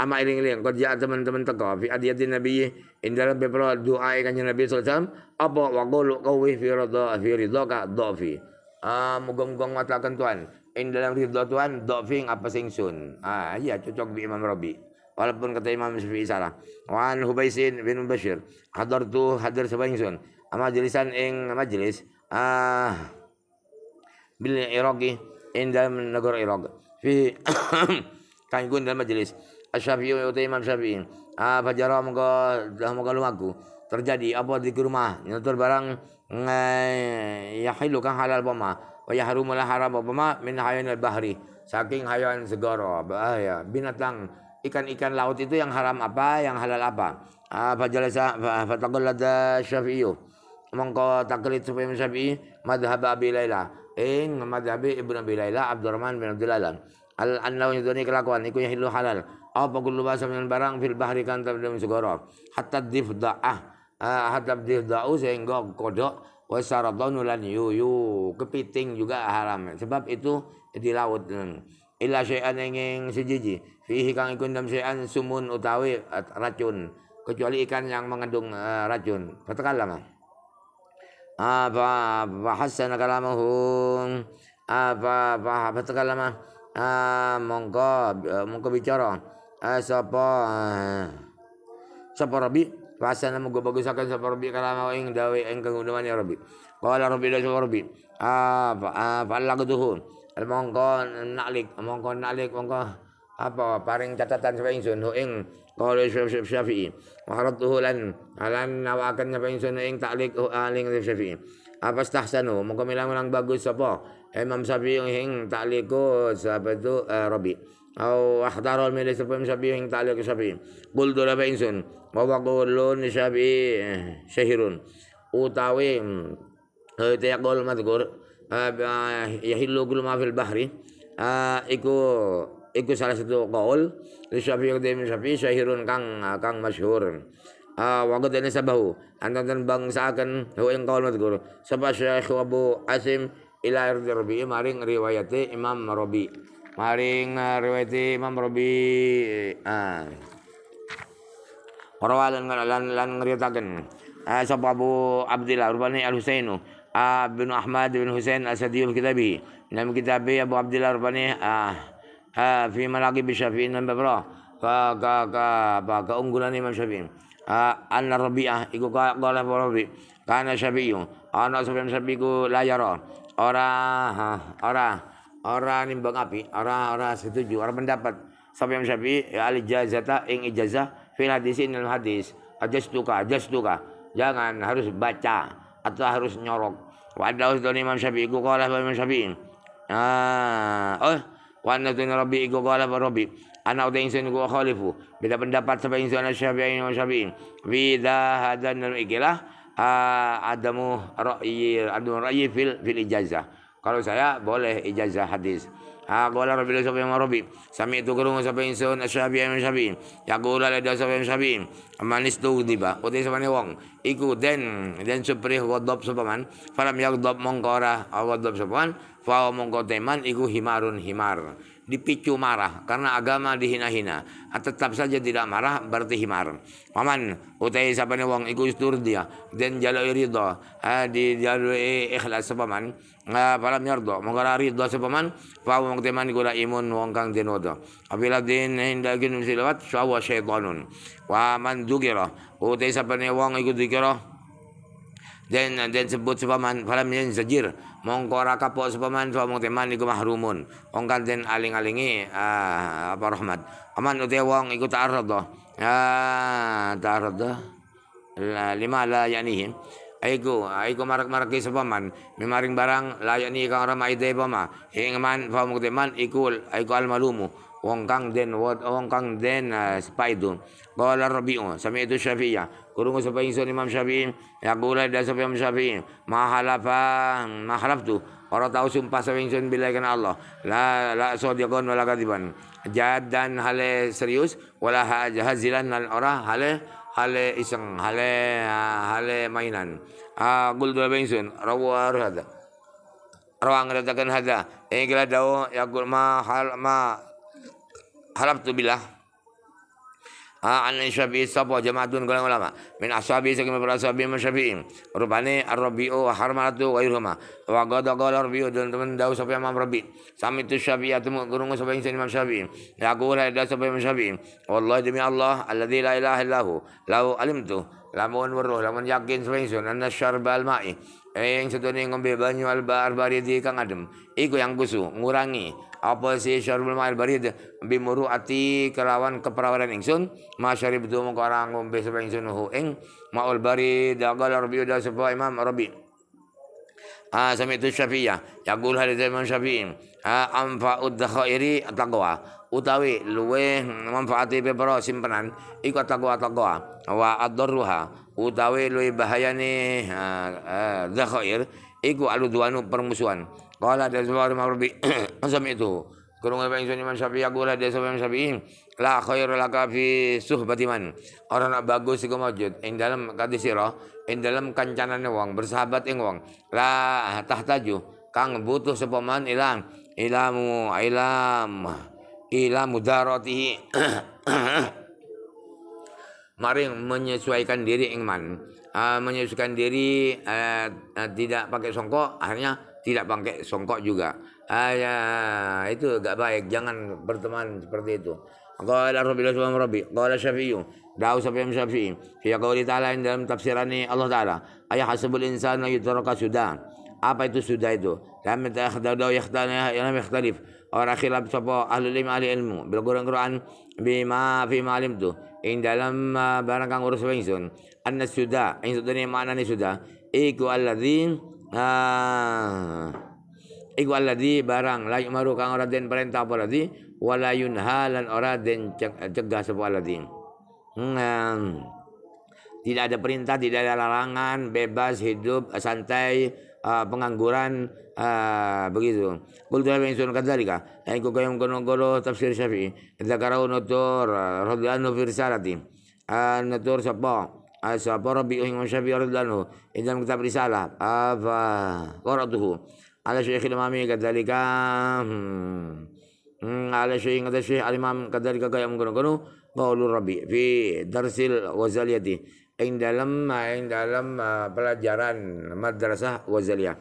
ama iling-iling Kau ya teman-teman teka fi adiyati nabi in dalam beberapa doa kanjeng nabi sallallahu alaihi wasallam apa wa qulu qawi fi ridha fi ridhaka dhafi ah muga-muga nguataken tuan in dalam ridha apa sing sun ah iya cocok bi Imam Robi. walaupun kata Imam Syafi'i salah. Wan Hubaisin bin Bashir, hadar tu hadir Ama ah, jelisan ing majelis ah bil Iraqi indah dalam negara Iraq fi *coughs* kang gun dalam majelis asy-Syafi'i Imam Syafi'i apa ah, jara mongko dah mongko lumaku terjadi apa di rumah nutur barang ya hilu kang halal bama wa yahrumu la haram bama min hayan al-bahri saking hayan segoro bahaya binatang ikan-ikan laut itu yang haram apa yang halal apa apa ah, fatagul ada syafi'i mongko taklid supaya syafi'i madhab abi ing madhabi Ibnu Abi Laila Abdurrahman bin Abdullah al annahu yudani kelakuan iku yahillu halal apa kullu basa barang fil bahri kan min sugara hatta difda'ah ah, hatta difda'u sehingga kodok wa saradonu lan yuyu kepiting juga haram sebab itu di laut illa syai'an ing sejiji fihi kang ikun dalam syai'an sumun utawi ah, racun kecuali ikan yang mengandung uh, racun katakanlah apa hasan kalamahu apa apa kalama ah, mongko eh, mongko bicara eh, sapa eh, sapa rabi Fasana mugo bagus akan sapa rabi kalama ing dawe ing ya Robi. Kalau Robi dah sapa Robi, Apa apa lagu tuh. Mongko nalik mongko nalik mongko apa paring catatan sapa ingsun ing Qala Syafi'i wa haradtuhu lan alan nawakan nyapa ingsun ing taklik aling Syafi'i. Apa stahsanu mongko milang-milang bagus apa Imam Syafi'i ing takliku sapa tu eh, Rabi. Au ahdaro milik sapa Imam Syafi'i ing taklik Syafi'i. Qul dura ba ingsun wa waqulun Syafi'i eh, syahirun. Utawi eh, taqul ya madhkur yahillu kullu ma fil bahri ah, iku iku salah satu kaul, li Syafi'i kedemi Syafi'i syahirun kang ah, kang masyhur uh, wa Sabahu, nasabahu antan dan bangsa akan hu kaul qaul guru, sebab Syekh Abu Asim ilahir irdi maring riwayati Imam Rabi maring ah, riwayati Imam Rabi ah Rawalan kan, lan lan ngeritakan uh, sapa Abu Abdillah rupane Al Husainu bin Ahmad bin Husain Al-Sadiyul Kitabi nama Kitabi Abu Abdillah rupane ah ha fi malaki bi Syafi'in bro? Kaka, ka ka ka unggulan keunggulan Imam Syafi'i anna Rabi'ah iku qala Rabi kana syafi'i ana sebelum Syafi'i ku yara ora ora ora nimbang api ora ora setuju ora pendapat sampai Syafi'i ya al jazata ing ijazah fi hadis inal hadis ajastuka ajastuka jangan harus baca atau harus nyorok wa ada Imam Syafi'i ku qala Imam Syafi'i ah oh wa anna tu rabbi iku qala wa Anak ana Insan sin khalifu bila pendapat sampai insun syafi'i wa syafi'in bila hadan ikilah ha, adamu ra'yi adamu ra'yi fil fil ijazah Kalau saya boleh ijazah hadis. Ha qala rabbil yang ma rabbi. Sami'tu qurun sapa insun ashabi am shabi. Yaqulu la da sabbi am shabi. Aman istugdiba. Uti sabane wong iku den den suprih godop sopaman. Falam yagdab mongkora awadab sopaman. Fa mongko teman iku himarun himar dipicu marah karena agama dihina-hina ah, tetap saja tidak marah berarti himar paman utai nih wong ikut tur dia dan jalur ridho ah, di jalur ikhlas sepaman ah, falam yardo mongko ridha sepaman fa wong teman gula imun wong kang denodo apila apabila den hendak ginum silawat syawa syaitanun paman man dzukira utai nih wong ikut dzikira dan dan sebut sepaman yang sejir mongko ora kapok sapa man wong teman iku mahrumun wong den aling-alingi ah, apa rahmat aman uti wong iku ta'arrad ah ta'arrad la lima la yanihi Aiku, aiku marak-maraki sapa memaring barang barang layani kang ora maide apa ma. man fa mukdeman iku aiku malumu, wong kang den wong kang den uh, eh, spaidu qala rabi'u itu syafi'iyah kurungu sapa ingsun imam syafi'i ya kula da sapa imam syafi'i ma halafa ma halaftu ora tau sumpah sapa ingsun billahi Allah la la sadiqan wala kadiban dan hale serius wala hazilan lan ora hale hale iseng hale hale mainan ah gul dua ingsun rawar hada rawang redakan hada ingkila dawo ya ma hal ma harap tu bilah ah Anak syafi'i sapa jamaatun kalau ulama min ashabi saking para ashabi min rupane Arabio Harmatu wa harmalatu wa irhama wa dan teman dau sapa imam rabi sami tu syafi'i atau gurungu sebagai Insan imam ya qula ida sapa imam syafi'i ya, Allah demi allah di la ilaha illahu lau tu lamun weruh lamun yakin sebagai Insan anna syarbal ma'i Eh, yang sedone ngombe banyu albar di kang adem iku yang kusu ngurangi apa sih syarul ma'il barid bimuru ati kelawan keperawaran ingsun masyarib betul mung orang ngombe sapa ingsun hu ing maul barid agal rabi da sapa imam rabi ah sami itu syafi'iyah yaqul hal zaman syafi'in ah ud dakhairi taqwa utawi luwe manfaati pepero simpenan iku taqwa taqwa wa adruha utawi luwe bahayane Ah, uh, iku aluduanu permusuhan Qala dan sebab marbi *clears throat* Asam itu. Kurung apa ingsun man Syafi'i aku lah dia sebab Imam Syafi'i. La khairu laka fi suh batiman Orang nak bagus iku maujud ing dalam kata sira, ing dalam kancanane wong, bersahabat ing wong. La tahtaju kang butuh sepaman ilam ilamu ilam ilamu mudaratihi *clears throat* maring menyesuaikan diri ingman uh, ah, menyesuaikan diri uh, tidak pakai songkok akhirnya tidak pakai songkok juga. ayah itu gak baik. Jangan berteman seperti itu. Qala rabbil subhanahu rabbi. Qala syafi'u. Da'u sampai yang syafi'i. Fiyya qawli ta'ala yang dalam tafsirannya Allah Ta'ala. Ayah hasabul insan yutaraka sudah. Apa itu sudah itu? Lam yatahdadu yahtana ya lam yakhtalif. Orang khilaf sapa ahli ilmu ahli ilmu. Bil Quran bima fi ma'lim tu. in dalam uh, barang kang urus ingsun. Anna sudah. in sudah ni ni sudah. Iku alladzin Ah. Iku alladzi barang layu yumaru kang ora den perintah apa alladzi wala yunha ora den cegah sapa alladzi. Hmm. Tidak ada perintah, tidak ada larangan, bebas hidup santai, uh, pengangguran uh, begitu. Kul dalam insun kadzalika. Ai nah, ku kayum kono goro tafsir Syafi'i. notor nutur radhiyallahu fi Ah Notor sapa? Asapa Rabi'u ing Syafi'i radhiyallahu ing dalam kitab risalah apa qaratuhu ala syekh imami kadzalika hmm. Hmm, ala syekh kata syekh al-imam kadzalika kaya mengkono-kono qaulur Rabbi. fi darsil wazaliyati ing dalam ing dalam uh, pelajaran madrasah wazaliyah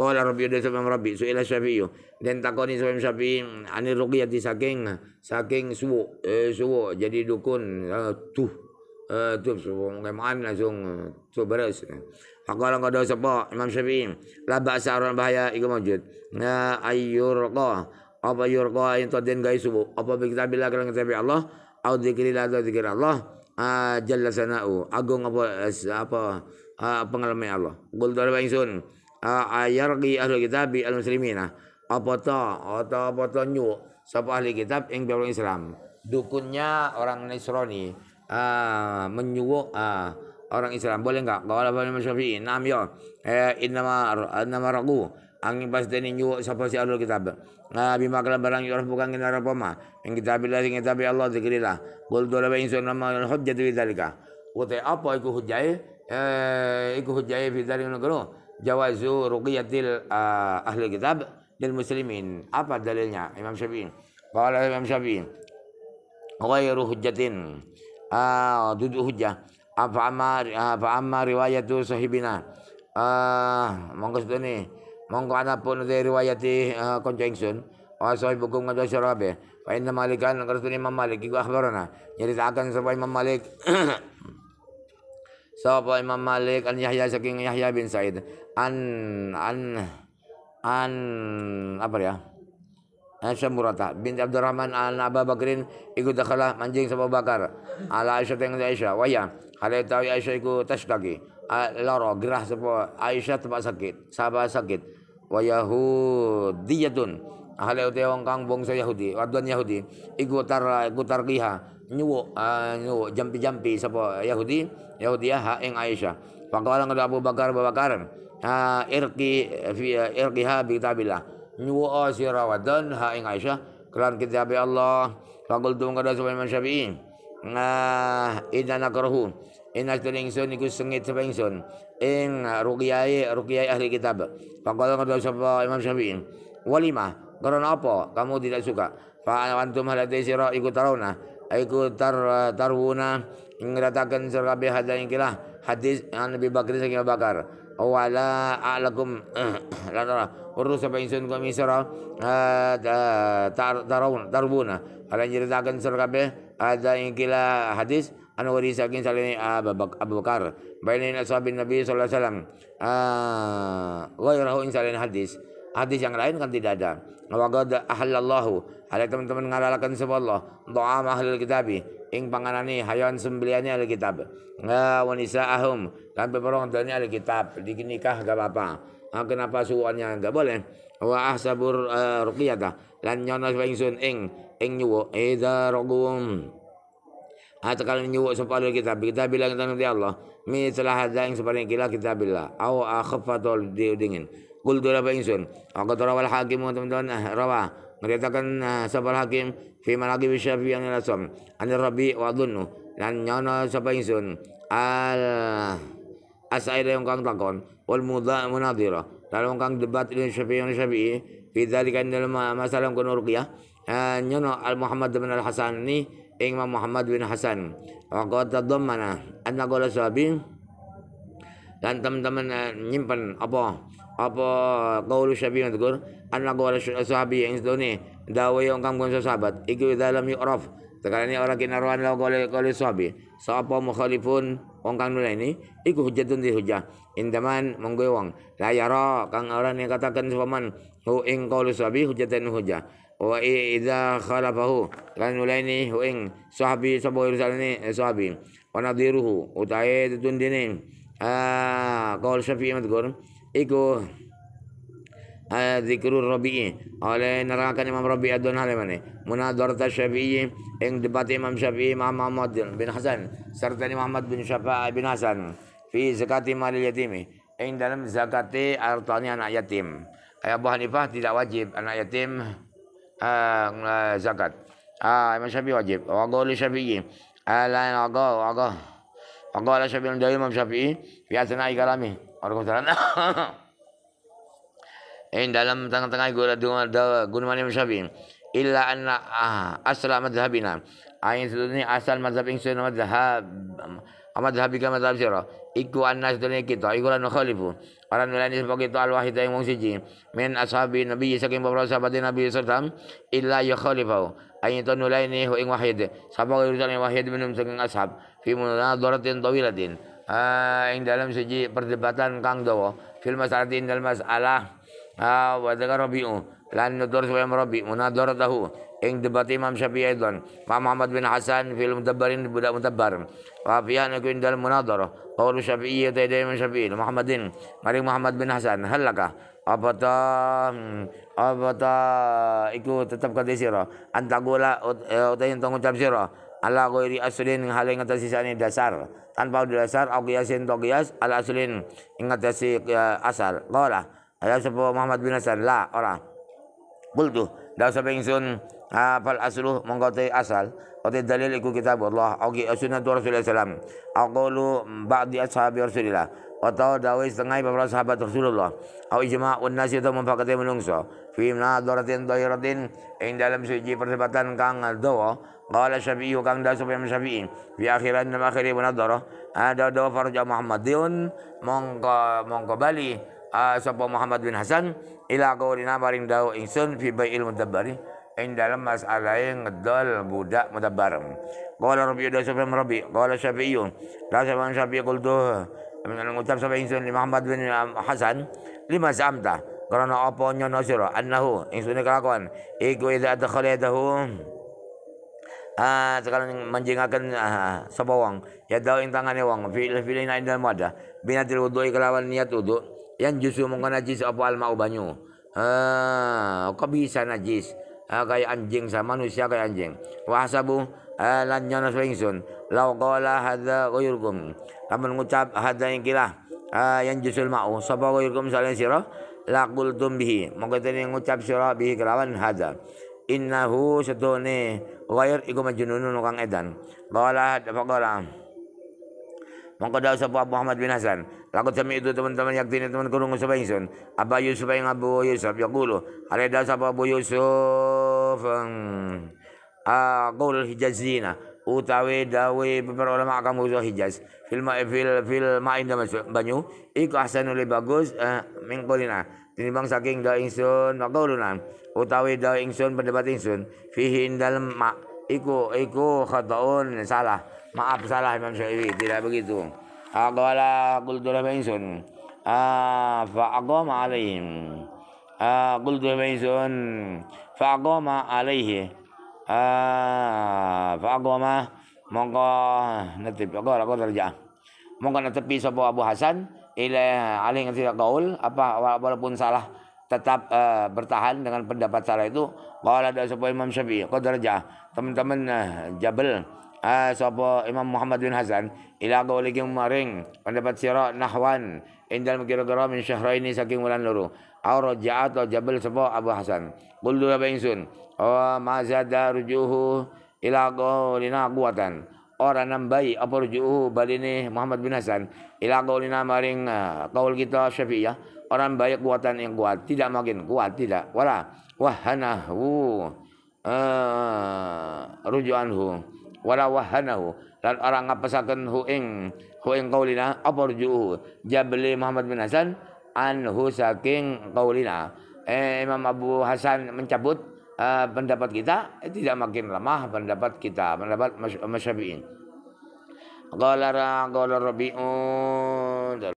Qala Rabbi dari Imam Rabbi suila Syafi'i dan takoni Imam Syafi'i anir ruqyati saking saking suwu eh, suwu jadi dukun eh, tuh tuh eh, kemarin langsung tuh eh, beres kau kada sapa Imam Syafi'i la ba'sa aran bahaya iku Nah ya ayyurqa apa yurqa in tadin gai subuh apa bi kitabillah kan kitab Allah au dzikrillah atau dzikir Allah ah, jalla sanau agung apa eh, apa ah, pengalaman Allah qul dalil ingsun ah, ayarqi ahli kitab al muslimina apa ta atau apa ta nyu sapa ahli kitab ing Islam dukunnya orang Nasrani uh, ah, menyuwuk uh, ah, orang Islam boleh enggak? Qala Imam Syafi'i, "Nam ya. Eh innama innama ragu angin pas deni nyuwuk sapa si ahlul kitab. Nah, bima kala barang yurah bukan kita apa mah. Yang kitabillah sing kitab Allah Gol Qul dolaba insun nama al hujjatu bidzalika. Wote apa iku hujjah Eh, eh iku hujjae bidzalika ngono. Jawazu ruqiyatil uh, ahli kitab dan muslimin. Apa dalilnya? Imam Syafi'i. Qala Imam Syafi'i. ruh hujjatin uh, ah, duduk hujah apa amma apa riwayat tu sahibina ah monggo ni monggo pun de riwayati di ah, ingsun wa ah, sahibukum ngadu syarabe fa inna malikan ngarsu ni mamalik iku akhbarana jadi sapa Imam Malik *coughs* sapa Imam Malik an Yahya saking Yahya bin Said an an an apa ya Aisyah Murata bin Abdurrahman al Abu Bakrin ikut dakhala manjing sama Bakar. Ala Aisyah tengah Aisyah waya. Hale tahu Aisyah iku lagi, Loro gerah sapa Aisyah tempat sakit. sabah sakit. wayahu diyatun Hale uti wong kang bangsa Yahudi, wadon Yahudi. ikut tar tar nyuwu nyuwu jampi-jampi sapa Yahudi, Yahudi ya, ha eng Aisyah. Faqala Abu Bakar Abu Bakar. Irqi irki irki habi, tabila, nyuwaa sira wadon ha ing Aisyah kelan kitabe Allah faqultum kada sapa Imam Syafi'i nah inna nakruhu inna tuning sun iku sengit sapa ingsun ing ruqyai ruqyai ahli kitab faqala kada sapa Imam Syafi'i walima karena apa kamu tidak suka fa antum halati sira iku taruna. iku tar tarwuna ngratakan sira kabeh hadza ing kilah hadis Nabi Bakar Bakar wala alakum eh, *clears throat* latara urus sa insun kami sira tarawun tarbuna ala nyeritakan sura kabe ada yang kila hadis anu sa kin salini eh, Abu Bakar bainin ashabin Nabi sallallahu alaihi wasallam eh, wa yarahu insalin hadis hadis yang lain kan tidak ada wa qad ahallallahu ada teman-teman ngalalakan sebab Allah doa ahlul kitabi ing panganani hayon sembeliane ahli kitab wanisa ahum lan pemerong dalane ahli kitab dinikah gak apa-apa ah, kenapa suwannya gak boleh wa ahsabur uh, eh, ruqyata lan nyono ingsun ing ing nyuwuk idza raqum Atau ah, kalau nyuwo sapa ahli kitab kita bilang tentang Allah mitlah hadza ing separing kila kitabillah au akhfatul dingin Kul dura ingsun. Aku tarawal hakim teman-teman ah, rawa ngeritakan uh, ah, sabar hakim fi malaki bisyafi yang rasam. ane rabi wa dhunnu. dan nyono sapa ingsun. Al asair yang kang takon wal muda munadira. Lalu kang debat ini syafi yang syafi fi dzalika dalam masalah kuno ruqyah. Ah, nyono al Muhammad bin al Hasan ini ing Muhammad bin Hasan. Wa qad tadammana anna qala sahabi dan teman-teman nyimpan eh, nyimpen apa apa kaulu syafi yang tegur annahu wala ashabi yang sedone dawai yang kang kon sahabat iku dalam yu'raf sekarang ini orang kena rawan lawa kali kali sahabi sapa mukhalifun wong kang nulai ini iku hujatun di hujah indaman monggo wong la kang orang yang katakan sepaman hu ing kole sahabi hujatan hujah wa idza khalafahu kan nulai ini hu ing sahabi sapa ini eh, sahabi wa nadiruhu utai tutun dini ah qaul syafi'i madgur iku zikrul Rabi'i oleh neraka Imam Rabi'i adun halimane munadarata Syafi'i yang debat Imam Syafi'i Imam bin Hasan serta Imam bin Syafa'i bin Hasan fi zakati mali yatimi yang dalam zakati artani anak yatim Ayah Abu Hanifah tidak wajib anak yatim uh, zakat ah Imam Syafi'i wajib wa qawli Syafi'i alain aga aga aga ala Syafi'i dari Imam Syafi'i fi asna'i kalami Waalaikumsalam *laughs* in eh, dalam tengah-tengah ada gunung gunumanim syafi'in illa anna ah, asla madhhabina ain ini asal madhab ingsun madhab madhab ka madhab siro. iku anna ini kita iku lan khalifu orang ini sebagai tuan wahid yang wong siji min ashabi nabi saking beberapa sahabat nabi sallam illa ya khalifau itu to ini hu wahid sapa urusan wahid minum saking ashab fi munadaratin tawilatin Ah, ing dalam siji perdebatan kang dawa fil masalatin dalam masalah وذكر ربيعه لأن الدور سبعين ربي مناظرته ing debat Imam Syafi'i Aidon Imam Muhammad bin Hasan fil mutabarin budak mutabbar wa fi an yakun dal munadhara qaul Syafi'i ya ta Imam Syafi'i Muhammadin maring Muhammad bin Hasan halaka apa ta hmm, apa ta iku tetap kata sira antagula e, utai entong ucap sira ala ghairi aslin hale ngatasi sisane dasar tanpa dasar au qiyasin to qiyas ala aslin ingatasi ya ya, asal qala ada sapa Muhammad bin Hasan la ora bultu da sapa ingsun fal asluh mongko te asal Ote dalil iku kitab Allah Oke eh, sunnah Rasulullah SAW Aqulu ba'di ashabi Rasulullah Atau dawai setengah beberapa sahabat Rasulullah Aku ijma'un nasi itu memfakati menungso lah doratin doyratin Ing dalam suci persebatan kang dawa Kala syafi'i kang da supaya syafi'i Fi akhiran dan akhiri munadara Ada doa farja Muhammadiyun Mongko, mongko bali uh, sapa Muhammad bin Hasan ila qaulina maring dawu ingsun fi bai'il mudabbari ing dalam masalahe ngedol budak mudabbar. Qala Rabbi da sapa Rabbi, qala Syafi'iyun, la sapa Syafi'i qultu min al-mutab sapa ingsun li Muhammad bin Hasan lima zamta karena apa nyono sira annahu ingsun kelakuan iku idza adkhala Ah, sekarang menjengakan ah, sebuah wong ya dawu ing tangane wang, fil filina ada, mada binatil wudu kelawan niat wudu yang justru mengko najis apa al mau banyu ah kok bisa najis ah, kayak anjing sama manusia kayak anjing Wah hasabu ah, lan nyono ingsun lau qala hadza ghayrukum lamun ngucap hadza yang kila. ah, yang justru mau sapa ghayrukum siro. sira tumbih. bihi mongko tene ngucap sira bihi kelawan hada. innahu setone. ghair iku majnunun kang edan qala faqala mongko dawuh sapa Muhammad bin Hasan Lakot sa itu teman-teman yak yakini teman kurung sa ingsun. Aba Yusuf ay Abu Yusuf yakulo. Hareda sa Abu Yusuf ang hijaz hijazina utawi dawi beberapa ulama akan zo hijaz Filma ma fil fil main dalam banyu iku bagus nuli bagus eh, mingkolina tinimbang saking da ingsun maquluna utawi da ingsun pendapat insun fihin dalam ma iku iku kataun salah maaf salah Imam Syafi'i tidak begitu Aqala qultu lahum fa aqama alaihim. Qultu lahum fa aqama alaihi. Fa'aqama mongko netip. aku kerja, terja Mongko netepi sapa Abu Hasan ila alih tidak kaul apa walaupun salah tetap uh, bertahan dengan pendapat salah itu bahwa ada sebuah Imam Syafi'i qadarja teman-teman uh, Jabal uh, sapa Imam Muhammad bin Hasan ila qawlikum maring pendapat sira nahwan indal kira-kira min syahraini saking wulan loro aw raja'at atau jabal sapa Abu Hasan qul dua sun oh ma zada rujuhu ila qawlina quwatan ora nambai apa rujuhu baline Muhammad bin Hasan ila lina maring uh, eh, kaul kita Syafi'iyah orang banyak kuatan yang kuat tidak makin kuat tidak wala wahanahu uh, eh, rujuanhu wala wahanahu lan orang ngapesakeun hu ing hu ing kaulina apa rujuhu Jabli Muhammad bin Hasan anhu saking kaulina eh, Imam Abu Hasan mencabut uh, pendapat kita eh, tidak makin lemah pendapat kita pendapat Masyabi'in Qala Rabi'un